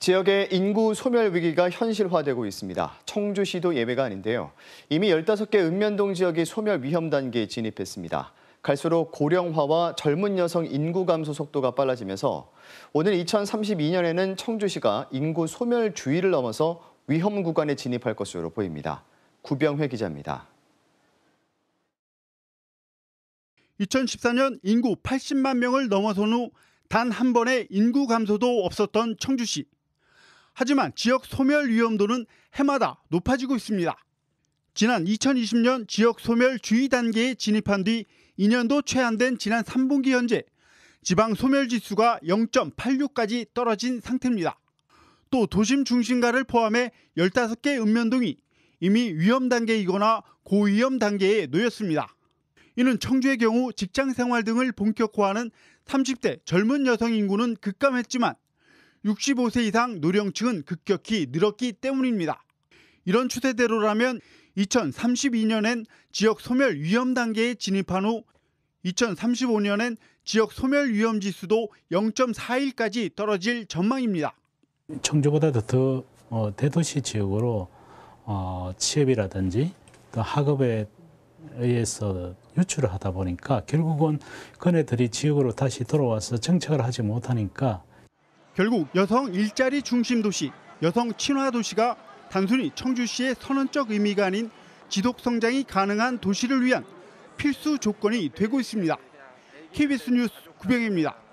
지역의 인구 소멸 위기가 현실화되고 있습니다. 청주시도 예외가 아닌데요. 이미 15개 읍면동 지역이 소멸 위험 단계에 진입했습니다. 갈수록 고령화와 젊은 여성 인구 감소 속도가 빨라지면서 오늘 2032년에는 청주시가 인구 소멸 주의를 넘어서 위험 구간에 진입할 것으로 보입니다. 구병회 기자입니다. 2014년 인구 80만 명을 넘어선 후 단 한 번의 인구 감소도 없었던 청주시. 하지만 지역 소멸 위험도는 해마다 높아지고 있습니다. 지난 2020년 지역 소멸 주의 단계에 진입한 뒤 2년도 최안된 지난 3분기 현재 지방 소멸 지수가 0.86까지 떨어진 상태입니다. 또 도심 중심가를 포함해 15개 읍면동이 이미 위험 단계이거나 고위험 단계에 놓였습니다. 이는 청주의 경우 직장 생활 등을 본격화하는 30대 젊은 여성 인구는 급감했지만 65세 이상 노령층은 급격히 늘었기 때문입니다. 이런 추세대로라면 2032년엔 지역 소멸 위험 단계에 진입한 후 2035년엔 지역 소멸 위험 지수도 0.41까지 떨어질 전망입니다. 청주보다도 더 어, 대도시 지역으로 어, 취업이라든지 또 학업에 의해서 유출을 하다 보니까 결국은 그네들이 지역으로 다시 돌아와서 정착을 하지 못하니까 결국 여성 일자리 중심 도시, 여성 친화 도시가 단순히 청주시의 선언적 의미가 아닌 지속 성장이 가능한 도시를 위한 필수 조건이 되고 있습니다. KBS 뉴스 구백입니다.